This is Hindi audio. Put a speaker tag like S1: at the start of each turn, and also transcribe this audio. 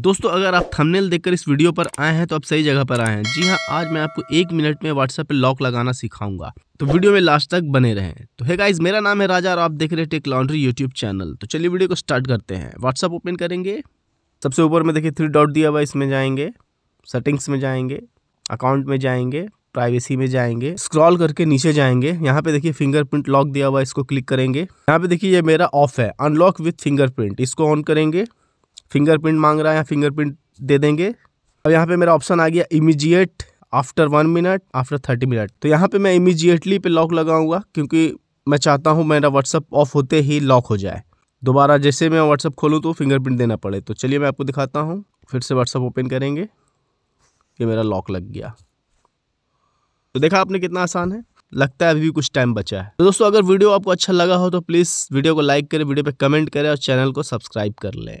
S1: दोस्तों अगर आप थंबनेल देखकर इस वीडियो पर आए हैं तो आप सही जगह पर आए हैं जी हाँ आज मैं आपको एक मिनट में व्हाट्सएप पे लॉक लगाना सिखाऊंगा तो वीडियो में लास्ट तक बने रहें तो है गाइज मेरा नाम है राजा और आप देख रहे हैं टेक लॉन्ड्री यूट्यूब चैनल तो चलिए वीडियो को स्टार्ट करते हैं व्हाट्सअप ओपन करेंगे सबसे ऊपर में देखिए थ्री डॉट दिया हुआ इसमें जाएंगे सेटिंग्स में जाएंगे अकाउंट में जाएंगे प्राइवेसी में जाएंगे स्क्रॉल करके नीचे जाएंगे यहाँ पे देखिए फिंगरप्रिंट लॉक दिया हुआ है इसको क्लिक करेंगे यहाँ पे देखिए ये मेरा ऑफ है अनलॉक विथ फिंगरप्रिंट इसको ऑन करेंगे फिंगरप्रिंट मांग रहा है यहाँ फिंगरप्रिंट दे देंगे अब यहाँ पे मेरा ऑप्शन आ गया immediate after one minute after thirty minute तो यहाँ पे मैं इमीजिएटली पे लॉक लगाऊंगा क्योंकि मैं चाहता हूँ मेरा व्हाट्सअप ऑफ होते ही लॉक हो जाए दोबारा जैसे मैं व्हाट्सअप खोलूँ तो फिंगरप्रिंट देना पड़े तो चलिए मैं आपको दिखाता हूँ फिर से व्हाट्सअप ओपन करेंगे ये मेरा लॉक लग गया तो देखा आपने कितना आसान है लगता है अभी भी कुछ टाइम बचा है तो दोस्तों अगर वीडियो आपको अच्छा लगा हो तो प्लीज़ वीडियो को लाइक करें वीडियो पर कमेंट करें और चैनल को सब्सक्राइब कर लें